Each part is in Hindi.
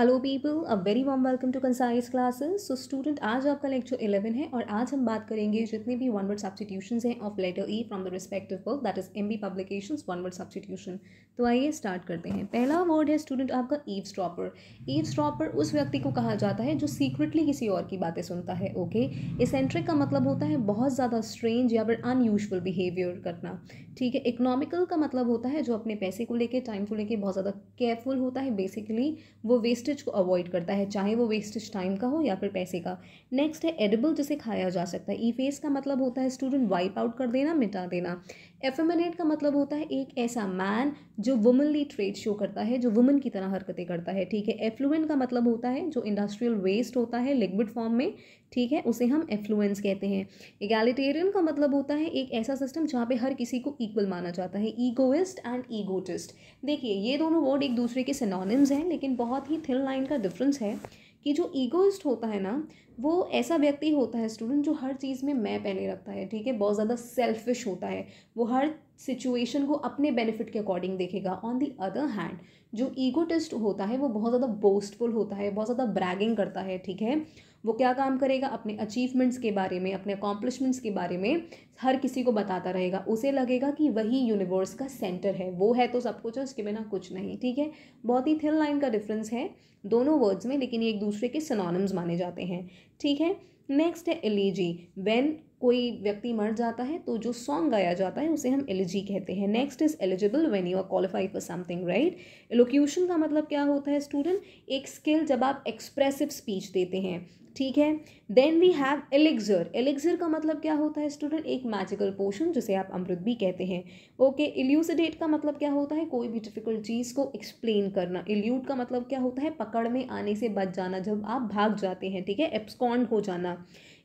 Hello people a very warm welcome to concise classes so student आज आपका लेक्चर इलेवन है और आज हम बात करेंगे जितने भी वन वर्ड सब्सटीट्यूशन हैं of letter E from the respective book that is M B publication one word substitution तो आइए स्टार्ट करते हैं पहला वर्ड है स्टूडेंट आपका ईव स्ट्रॉपर ईव स्ट्रॉपर उस व्यक्ति को कहा जाता है जो सीक्रेटली किसी और की बातें सुनता है ओके इसेंट्रिक का मतलब होता है बहुत ज़्यादा स्ट्रेंज या फिर अनयूजल बिहेवियर करना ठीक है इकोनॉमिकल का मतलब होता है जो अपने पैसे को लेकर टाइम को लेकर बहुत ज़्यादा केयरफुल होता है बेसिकली वो वेस्ट वेस्टेज को अवॉइड करता है चाहे वो वेस्टेज टाइम का हो या फिर पैसे का नेक्स्ट है एडिबल जिसे खाया जा सकता है ई फेस का मतलब होता है स्टूडेंट वाइप आउट कर देना मिटा देना एफेमिनेट का मतलब होता है एक ऐसा मैन जो वुमनली ट्रेड शो करता है जो वुमन की तरह हरकतें करता है ठीक है एफ्लुएंट का मतलब होता है जो इंडस्ट्रियल वेस्ट होता है लिक्विड फॉर्म में ठीक है उसे हम एफ्लुएंस कहते हैं इगैलिटेरियन का मतलब होता है एक ऐसा सिस्टम जहाँ पे हर किसी को इक्वल माना जाता है ईगोइस्ट एंड ईगोटिस्ट देखिए ये दोनों वर्ड एक दूसरे के सिनोनिम्स हैं लेकिन बहुत ही थिन लाइन का डिफरेंस है कि जो ईगोइस्ट होता है ना वो ऐसा व्यक्ति होता है स्टूडेंट जो हर चीज़ में मैं पहले रखता है ठीक है बहुत ज़्यादा सेल्फिश होता है वो हर सिचुएशन को अपने बेनिफिट के अकॉर्डिंग देखेगा ऑन दी अदर हैंड जो ईगोटिस्ट होता है वो बहुत ज़्यादा बोस्टफुल होता है बहुत ज़्यादा ब्रैगिंग करता है ठीक है वो क्या काम करेगा अपने अचीवमेंट्स के बारे में अपने अकॉम्प्लिशमेंट्स के बारे में हर किसी को बताता रहेगा उसे लगेगा कि वही यूनिवर्स का सेंटर है वो है तो सब कुछ है उसके बिना कुछ नहीं ठीक है बहुत ही थिन लाइन का डिफरेंस है दोनों वर्ड्स में लेकिन एक दूसरे के सनोनम्स माने जाते हैं ठीक है नेक्स्ट है एलिजी वेन कोई व्यक्ति मर जाता है तो जो सॉन्ग गाया जाता है उसे हम एलिजी कहते हैं next is eligible when you are qualified for something right elocution का मतलब क्या होता है स्टूडेंट एक स्किल जब आप एक्सप्रेसिव स्पीच देते हैं ठीक है then we have elixir elixir का मतलब क्या होता है स्टूडेंट एक मैजिकल पोशन जिसे आप अमृत भी कहते हैं ओके इल्यूसिडेट का मतलब क्या होता है कोई भी डिफिकल्ट चीज़ को एक्सप्लेन करना इल्यूट का मतलब क्या होता है पकड़ में आने से बच जाना जब आप भाग जाते हैं ठीक है एप्सकॉन्ड हो जाना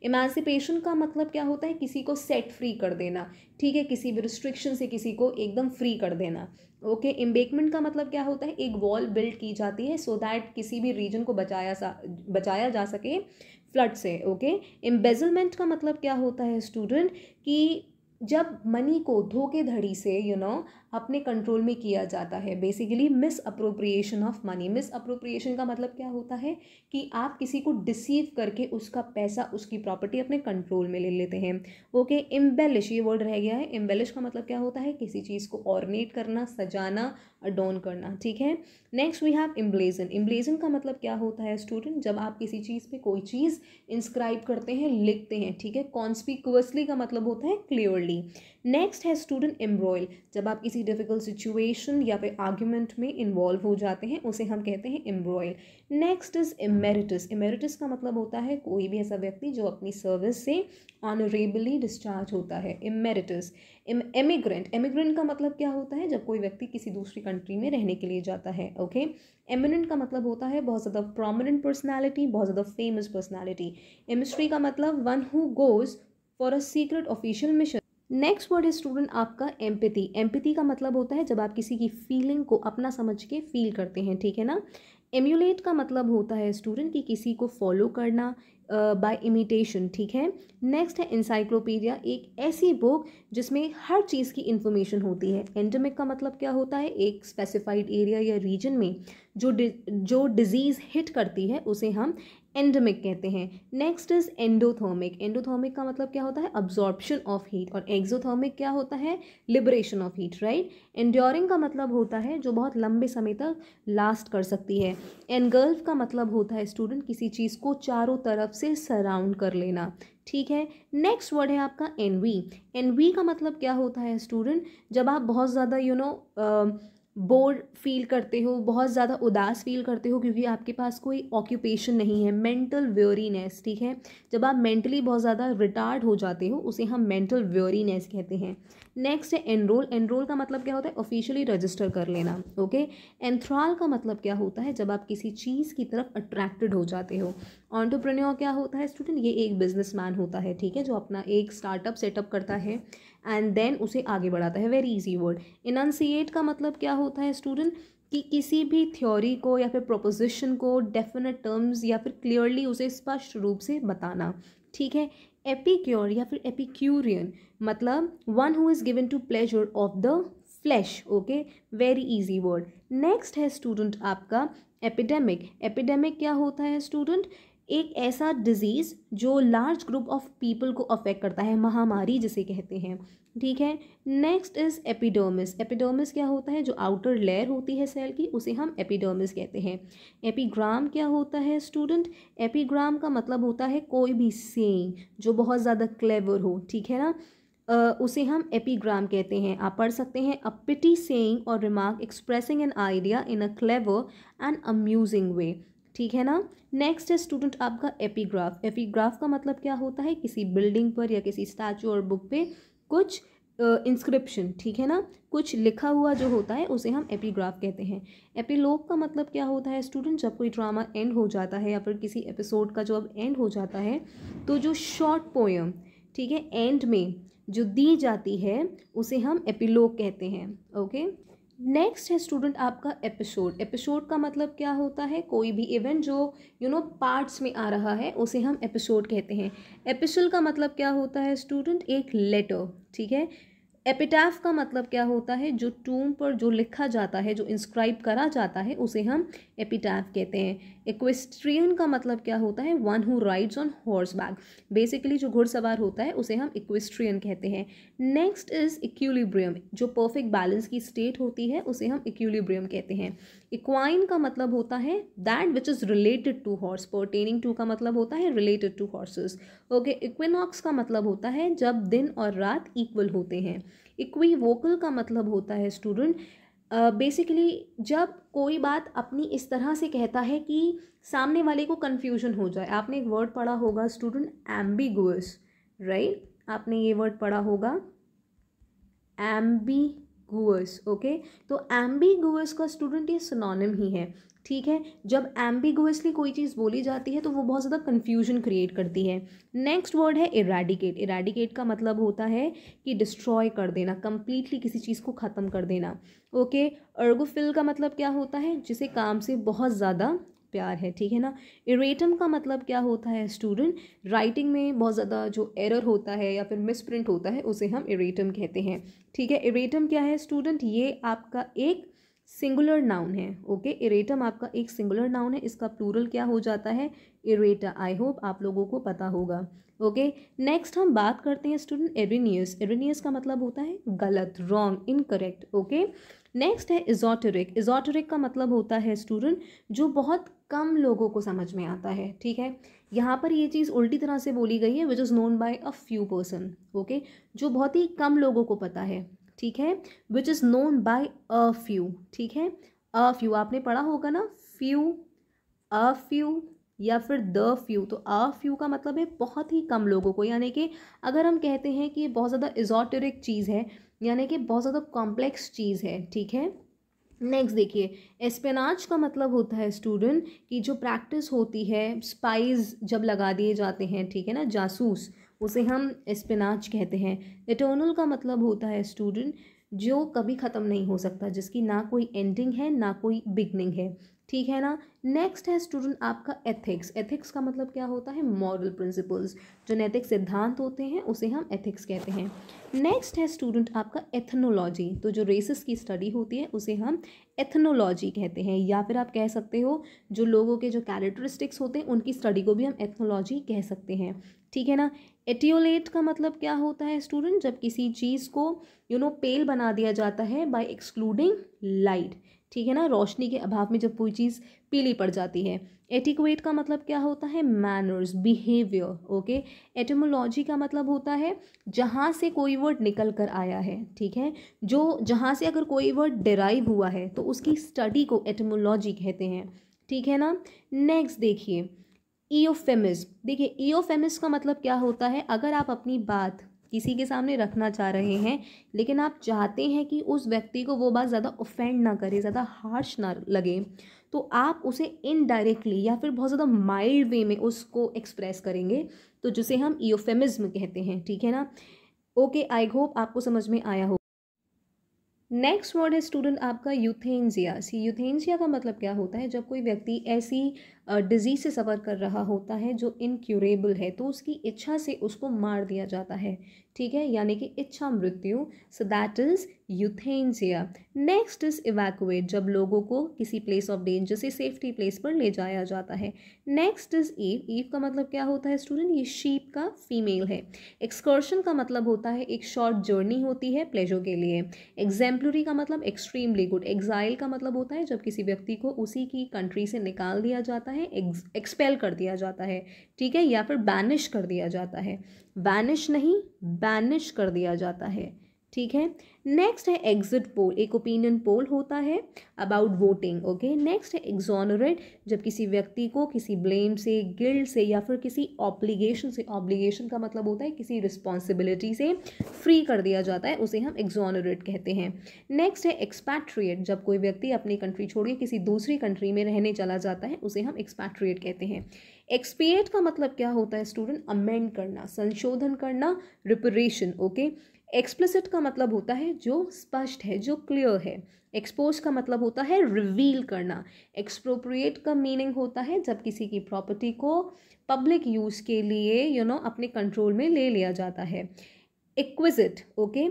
इमेंसिपेशन का मतलब क्या होता है किसी को सेट फ्री कर देना ठीक है किसी भी रिस्ट्रिक्शन से किसी को एकदम फ्री कर देना ओके okay, एम्बेकमेंट का मतलब क्या होता है एक वॉल बिल्ड की जाती है सो so दैट किसी भी रीजन को बचाया सा बचाया जा सके फ्लड से ओके okay? एम्बेजलमेंट का मतलब क्या होता है स्टूडेंट कि जब मनी को धोखे धड़ी से यू you नो know, अपने कंट्रोल में किया जाता है basically misappropriation of money misappropriation का मतलब क्या होता है कि आप किसी को डिसीव करके उसका पैसा उसकी प्रॉपर्टी अपने कंट्रोल में ले लेते हैं ओके इम्बेलिश ये वर्ड रह गया है इम्बेलिश का मतलब क्या होता है किसी चीज़ को ऑर्नेट करना सजाना अडोन करना ठीक है next we have emblazon emblazon का मतलब क्या होता है स्टूडेंट जब आप किसी चीज़ पे कोई चीज़ इंस्क्राइब करते हैं लिखते हैं ठीक है कॉन्स्पिकुअसली का मतलब होता है क्लियरली नेक्स्ट है स्टूडेंट एम्ब्रॉयल जब आप किसी डिफ़िकल्ट सिचुएशन या फिर आर्ग्यूमेंट में इन्वॉल्व हो जाते हैं उसे हम कहते हैं embroil next is emeritus emeritus का मतलब होता है कोई भी ऐसा व्यक्ति जो अपनी सर्विस से ऑनरेबली डिस्चार्ज होता है इमेरिटस एमिग्रेंट एमिग्रेंट का मतलब क्या होता है जब कोई व्यक्ति किसी दूसरी कंट्री में रहने के लिए जाता है ओके एमिनेंट का मतलब होता है बहुत ज़्यादा प्रोमिनेंट पर्सनैलिटी बहुत ज़्यादा फेमस पर्सनैलिटी एमिस्ट्री का मतलब one who goes for a secret official mission next word है स्टूडेंट आपका एम्पति एम्पति का मतलब होता है जब आप किसी की फीलिंग को अपना समझ के फील करते हैं ठीक है ना एम्यूलेट का मतलब होता है स्टूडेंट की किसी को फॉलो करना बाय uh, इमिटेशन ठीक है नेक्स्ट है इंसाइक्लोपीडिया एक ऐसी बुक जिसमें हर चीज़ की इंफॉर्मेशन होती है एंडमिक का मतलब क्या होता है एक स्पेसिफाइड एरिया या रीजन में जो डि, जो डिज़ीज़ हिट करती है उसे हम एंडमिक कहते हैं नेक्स्ट इज एंडोथर्मिक एंडोथर्मिक का मतलब क्या होता है अब्जॉर्प्शन ऑफ हीट और एक्जोथर्मिक क्या होता है liberation of heat right enduring का मतलब होता है जो बहुत लंबे समय तक लास्ट कर सकती है एनगल्फ का मतलब होता है स्टूडेंट किसी चीज़ को चारों तरफ से सराउंड कर लेना ठीक है नेक्स्ट वर्ड है आपका एनवी एनवी का मतलब क्या होता है स्टूडेंट जब आप बहुत ज़्यादा यू नो बोर फील करते हो बहुत ज़्यादा उदास फील करते हो क्योंकि आपके पास कोई ऑक्यूपेशन नहीं है मेंटल व्योरीनेस ठीक है जब आप मेंटली बहुत ज़्यादा रिटार्ड हो जाते हो उसे हम मेंटल व्योरीनेस कहते हैं नेक्स्ट है एनरोल एनरोल का मतलब क्या होता है ऑफिशियली रजिस्टर कर लेना ओके एंथ्राल का मतलब क्या होता है जब आप किसी चीज़ की तरफ अट्रैक्टेड हो जाते हो ऑन्टरप्रन्योर क्या होता है स्टूडेंट ये एक बिजनेसमैन होता है ठीक है जो अपना एक स्टार्टअप सेटअप करता है एंड देन उसे आगे बढ़ाता है वेरी इजी वर्ड इनन्सिएट का मतलब क्या होता है स्टूडेंट कि किसी भी थ्योरी को या फिर प्रोपोजिशन को डेफिनेट टर्म्स या फिर क्लियरली उसे स्पष्ट रूप से बताना ठीक है एपिक्योर या फिर एपिक्यूरियन मतलब one who is given to pleasure of the flesh okay very easy word next है स्टूडेंट आपका एपिडेमिक एपिडेमिक क्या होता है स्टूडेंट एक ऐसा डिज़ीज़ जो लार्ज ग्रुप ऑफ पीपल को अफेक्ट करता है महामारी जिसे कहते हैं ठीक है नेक्स्ट इज़ एपिडर्मिस एपिडर्मिस क्या होता है जो आउटर लेयर होती है सेल की उसे हम एपिडर्मिस कहते हैं एपिग्राम क्या होता है स्टूडेंट एपिग्राम का मतलब होता है कोई भी सेंग जो बहुत ज़्यादा क्लेवर हो ठीक है ना Uh, उसे हम एपीग्राम कहते हैं आप पढ़ सकते हैं अ पिटी सेइंग और remark expressing an idea in a clever and amusing way ठीक है ना नेक्स्ट है स्टूडेंट आपका एपीग्राफ एपीग्राफ का मतलब क्या होता है किसी बिल्डिंग पर या किसी स्टैचू और बुक पे कुछ इंस्क्रिप्शन uh, ठीक है ना कुछ लिखा हुआ जो होता है उसे हम एपीग्राफ कहते हैं एपीलोग का मतलब क्या होता है स्टूडेंट जब कोई ड्रामा एंड हो जाता है या फिर किसी एपिसोड का जो अब एंड हो जाता है तो जो शॉर्ट पोएम ठीक है एंड में जो दी जाती है उसे हम एपीलोग कहते हैं ओके नेक्स्ट है स्टूडेंट आपका एपिसोड एपिसोड का मतलब क्या होता है कोई भी इवेंट जो यू नो पार्ट्स में आ रहा है उसे हम एपिसोड कहते हैं एपिसोड का मतलब क्या होता है स्टूडेंट एक लेटर ठीक है एपिटाफ का मतलब क्या होता है जो टूम पर जो लिखा जाता है जो इंस्क्राइब करा जाता है उसे हम एपिटाफ कहते हैं इक्वेस्ट्रियन का मतलब क्या होता है one who rides on horseback basically जो घुड़सवार होता है उसे हम इक्वेस्ट्रियन कहते हैं नेक्स्ट इज इक्ूलिब्रियम जो परफेक्ट बैलेंस की स्टेट होती है उसे हम इक्यूलिब्रियम कहते हैं इक्वाइन का मतलब होता है that which is related to horse pertaining to का मतलब होता है related to horses okay equinox का मतलब होता है जब दिन और रात इक्वल होते हैं इक्वी वोकल का मतलब होता है स्टूडेंट बेसिकली uh, जब कोई बात अपनी इस तरह से कहता है कि सामने वाले को कन्फ्यूजन हो जाए आपने एक वर्ड पढ़ा होगा स्टूडेंट एम्बिगुअस राइट आपने ये वर्ड पढ़ा होगा एम्बी एम्बिगुअस ओके तो एम्बिगुअस का स्टूडेंट ये सुनोनिम ही है ठीक है जब एम्बिगुअसली कोई चीज़ बोली जाती है तो वो बहुत ज़्यादा कन्फ्यूजन क्रिएट करती है नेक्स्ट वर्ड है इराडिकेट इराडिकेट का मतलब होता है कि डिस्ट्रॉय कर देना कम्प्लीटली किसी चीज़ को ख़त्म कर देना ओके अर्गोफिल का मतलब क्या होता है जिसे काम से बहुत ज़्यादा प्यार है ठीक है ना इरेटम का मतलब क्या होता है स्टूडेंट राइटिंग में बहुत ज़्यादा जो एरर होता है या फिर मिसप्रिंट होता है उसे हम इरेटम कहते हैं ठीक है इरेटम क्या है स्टूडेंट ये आपका एक सिंगुलर नाउन है ओके इरेटम आपका एक सिंगुलर नाउन है इसका प्लूरल क्या हो जाता है इरेटा आई होप आप लोगों को पता होगा ओके नेक्स्ट हम बात करते हैं स्टूडेंट एरिनियस एरिनियस का मतलब होता है गलत रॉन्ग इनकरेक्ट ओके नेक्स्ट है इजोटरिक इजोटरिक का मतलब होता है स्टूडेंट जो बहुत कम लोगों को समझ में आता है ठीक है यहाँ पर ये चीज़ उल्टी तरह से बोली गई है which is known by a few person okay जो बहुत ही कम लोगों को पता है ठीक है which is known by a few ठीक है अ फ्यू आपने पढ़ा होगा ना फ्यू अ फ्यू या फिर द फ्यू तो अ फ्यू का मतलब है बहुत ही कम लोगों को यानी कि अगर हम कहते हैं कि बहुत ज़्यादा इजोटेरिक चीज़ है यानी कि बहुत ज़्यादा कॉम्प्लेक्स चीज़ है ठीक है नेक्स्ट देखिए एस्पेनाज का मतलब होता है स्टूडेंट कि जो प्रैक्टिस होती है स्पाइज जब लगा दिए जाते हैं ठीक है ना जासूस उसे हम एस्पेनाज कहते हैं इटर्नल का मतलब होता है स्टूडेंट जो कभी ख़त्म नहीं हो सकता जिसकी ना कोई एंडिंग है ना कोई बिगनिंग है ठीक है ना नेक्स्ट है स्टूडेंट आपका एथिक्स एथिक्स का मतलब क्या होता है मॉरल प्रिंसिपल्स जो नैतिक सिद्धांत होते हैं उसे हम एथिक्स कहते हैं नेक्स्ट है स्टूडेंट आपका एथनोलॉजी तो जो रेसिस की स्टडी होती है उसे हम एथनोलॉजी कहते हैं या फिर आप कह सकते हो जो लोगों के जो कैरेक्टरिस्टिक्स होते हैं उनकी स्टडी को भी हम एथनोलॉजी कह सकते हैं ठीक है ना एटियोलेट का मतलब क्या होता है स्टूडेंट जब किसी चीज़ को you you know know, pale बना दिया जाता है बाय एक्सक्लूडिंग लाइट ठीक है ना रोशनी के अभाव में जब कोई चीज़ पीली पड़ जाती है एटिक्वेट का मतलब क्या होता है मैनर्स बिहेवियर ओके एटमोलॉजी का मतलब होता है जहाँ से कोई वर्ड निकल कर आया है ठीक है जो जहाँ से अगर कोई वर्ड डिराइव हुआ है तो उसकी स्टडी को एटमोलॉजी कहते हैं ठीक है ना नेक्स्ट देखिए ईओफेमिस देखिए ईओफेमिस का मतलब क्या होता है अगर आप अपनी बात किसी के सामने रखना चाह रहे हाँ। हैं लेकिन आप चाहते हैं कि उस व्यक्ति को वो बात ज़्यादा ऑफेंड ना करे ज़्यादा हार्श ना लगे तो आप उसे इनडायरेक्टली या फिर बहुत ज़्यादा माइल्ड वे में उसको एक्सप्रेस करेंगे तो जिसे हम ईओफेमिज्म कहते हैं ठीक है ना ओके आई होप आपको समझ में आया हो नेक्स्ट वर्ड है स्टूडेंट आपका यूथेंजिया सी यूथेंजिया का मतलब क्या होता है जब कोई व्यक्ति ऐसी डिजीज़ से सफ़र कर रहा होता है जो इनक्यूरेबल है तो उसकी इच्छा से उसको मार दिया जाता है ठीक है यानी कि इच्छा मृत्यु so that is euthanasia next is evacuate जब लोगों को किसी प्लेस ऑफ डेंजर से सेफ्टी प्लेस पर ले जाया जाता है नेक्स्ट इज़ ईव ईव का मतलब क्या होता है स्टूडेंट ये शीप का फीमेल है एक्सकर्शन का मतलब होता है एक शॉर्ट जर्नी होती है प्लेजो के लिए एग्जेम्पलरी का मतलब एक्सट्रीमली गुड एग्जाइल का मतलब होता है जब किसी व्यक्ति को उसी की कंट्री से निकाल दिया जाता है है एक्सपेल कर दिया जाता है ठीक है या फिर बैनिश कर दिया जाता है बैनिश नहीं बैनिश कर दिया जाता है ठीक है नेक्स्ट है एग्जिट पोल एक ओपिनियन पोल होता है अबाउट वोटिंग ओके नेक्स्ट है एग्जॉनरेट जब किसी व्यक्ति को किसी ब्लेम से गिल्ड से या फिर किसी ऑब्लिगेशन से ऑब्लिगेशन का मतलब होता है किसी रिस्पॉन्सिबिलिटी से फ्री कर दिया जाता है उसे हम एग्जॉनरेट कहते हैं नेक्स्ट है एक्सपैट्रिएट जब कोई व्यक्ति अपनी कंट्री छोड़ के किसी दूसरी कंट्री में रहने चला जाता है उसे हम एक्सपैट्रिएट कहते हैं एक्सपिएट का मतलब क्या होता है स्टूडेंट अमेंड करना संशोधन करना रिपरेशन ओके एक्सप्लिसिट का मतलब होता है जो स्पष्ट है जो क्लियर है एक्सपोज का मतलब होता है रिवील करना एक्सप्रोप्रिएट का मीनिंग होता है जब किसी की प्रॉपर्टी को पब्लिक यूज़ के लिए यू you नो know, अपने कंट्रोल में ले लिया जाता है एक्विजिट ओके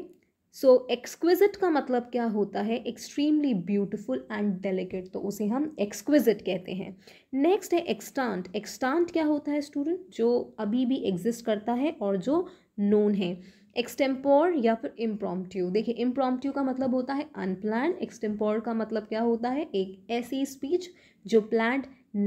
सो एक्सक्विजिट का मतलब क्या होता है एक्सट्रीमली ब्यूटिफुल एंड डेलिकेट तो उसे हम एक्सक्विजिट कहते हैं नेक्स्ट है एक्सटांट एक्सटांट क्या होता है स्टूडेंट जो अभी भी एग्जिस्ट करता है और जो नोन है एक्सटेम्पोर या फिर इम्प्रोम्प्ट्यू देखिए इम्प्रोमटिव का मतलब होता है अनप्लान एक्सटेम्पोर का मतलब क्या होता है एक ऐसी स्पीच जो प्लान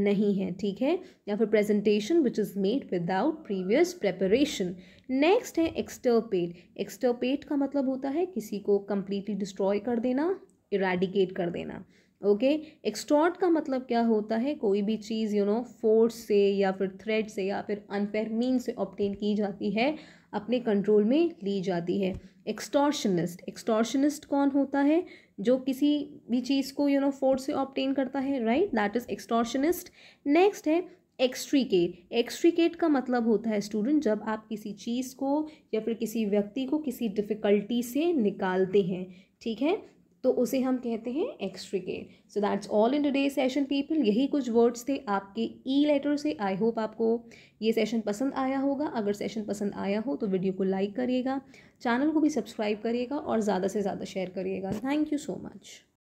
नहीं है ठीक है या फिर presentation which is made without previous preparation next है एक्सटर्पेट एक्सटर्पेट का मतलब होता है किसी को कम्प्लीटली डिस्ट्रॉय कर देना इराडिकेट कर देना ओके okay? एक्सटॉर्ट का मतलब क्या होता है कोई भी चीज़ यू नो फोर्स से या फिर थ्रेड से या फिर अनफेयर मीन से ऑप्टेन की जाती है अपने कंट्रोल में ली जाती है एक्सटॉर्शनिस्ट एक्सटॉर्शनिस्ट कौन होता है जो किसी भी चीज़ को यू नो फोर्स से ऑप्टेन करता है right that is extortionist next है एक्सट्रीकेट एक्सट्रीकेट का मतलब होता है स्टूडेंट जब आप किसी चीज़ को या फिर किसी व्यक्ति को किसी डिफ़िकल्टी से निकालते हैं ठीक है तो उसे हम कहते हैं extricate so that's all in today session people यही कुछ वर्ड्स थे आपके ई लेटर से आई होप आपको ये सेशन पसंद आया होगा अगर सेशन पसंद आया हो तो वीडियो को लाइक करिएगा चैनल को भी सब्सक्राइब करिएगा और ज़्यादा से ज़्यादा शेयर करिएगा थैंक यू सो मच